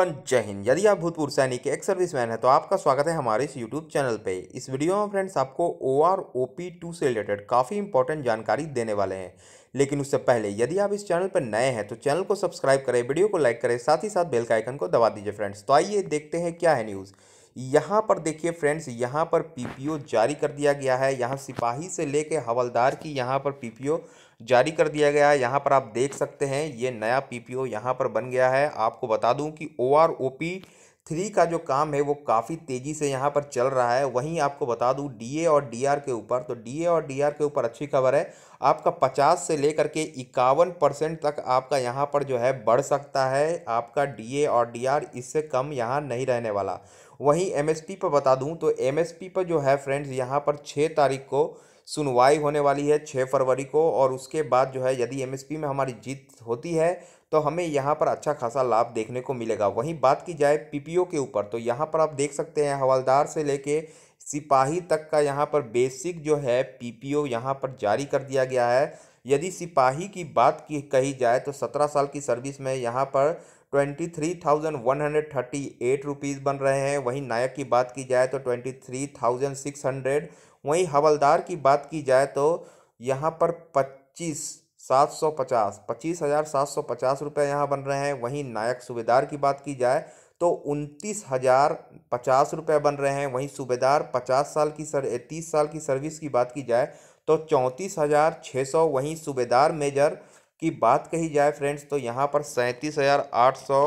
everyone जय हिंद यदि आप भूतपूर्व सैनिक एक मैन है तो आपका स्वागत है हमारे इस यूट्यूब चैनल पे इस वीडियो में फ्रेंड्स आपको O R O P two से रिलेटेड काफ़ी इंपॉर्टेंट जानकारी देने वाले हैं लेकिन उससे पहले यदि आप इस चैनल पर नए हैं तो चैनल को सब्सक्राइब करें वीडियो को लाइक करें साथ ही साथ बेल का आइकन को दबा दीजिए फ्रेंड्स तो आइए देखते हैं क्या है न्यूज़ यहाँ पर देखिए फ्रेंड्स यहाँ पर पीपीओ जारी कर दिया गया है यहाँ सिपाही से लेके हवलदार की यहाँ पर पीपीओ जारी कर दिया गया है यहाँ पर आप देख सकते हैं ये नया पीपीओ यहाँ पर बन गया है आपको बता दूं कि ओआरओपी थ्री का जो काम है वो काफ़ी तेज़ी से यहाँ पर चल रहा है वहीं आपको बता दूँ डीए और डीआर के ऊपर तो डीए और डीआर के ऊपर अच्छी खबर है आपका पचास से लेकर के इक्यावन परसेंट तक आपका यहाँ पर जो है बढ़ सकता है आपका डीए और डीआर इससे कम यहाँ नहीं रहने वाला वहीं एमएसपी पर बता दूँ तो एमएसपी पर जो है फ्रेंड्स यहाँ पर छः तारीख को सुनवाई होने वाली है छः फरवरी को और उसके बाद जो है यदि एमएसपी में हमारी जीत होती है तो हमें यहाँ पर अच्छा खासा लाभ देखने को मिलेगा वहीं बात की जाए पीपीओ के ऊपर तो यहाँ पर आप देख सकते हैं हवलदार से लेके सिपाही तक का यहाँ पर बेसिक जो है पीपीओ यहाँ पर जारी कर दिया गया है यदि सिपाही की बात की कही जाए तो सत्रह साल की सर्विस में यहाँ पर twenty three thousand one hundred thirty eight rupees बन रहे हैं वहीं नायक की बात की जाए तो twenty three thousand six hundred वहीं हवलदार की बात की जाए तो यहाँ पर पच्चीस सात सौ पचास पच्चीस हज़ार सात सौ पचास रुपये यहाँ बन रहे हैं वहीं नायक सूबेदार की बात की जाए तो उनतीस हज़ार पचास रुपये बन रहे हैं वहीं सूबेदार पचास साल की सर तीस साल की सर्विस की बात की जाए तो चौंतीस हज़ार छः सौ वहीं सूबेदार मेजर की बात कही जाए फ्रेंड्स तो यहाँ पर सैंतीस हज़ार आठ सौ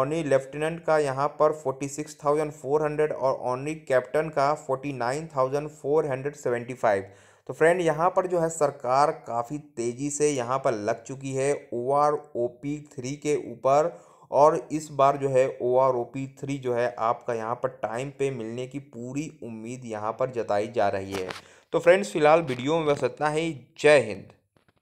ओनली लेफ्टिनेंट का यहाँ पर forty six thousand four hundred और ओनली कैप्टन का forty nine thousand four hundred seventy five तो फ्रेंड यहाँ पर जो है सरकार काफ़ी तेज़ी से यहाँ पर लग चुकी है O R O P three के ऊपर और इस बार जो है O R O P three जो है आपका यहाँ पर टाइम पे मिलने की पूरी उम्मीद यहाँ पर जताई जा रही है तो फ्रेंड्स फ़िलहाल वीडियो में बस इतना ही जय हिंद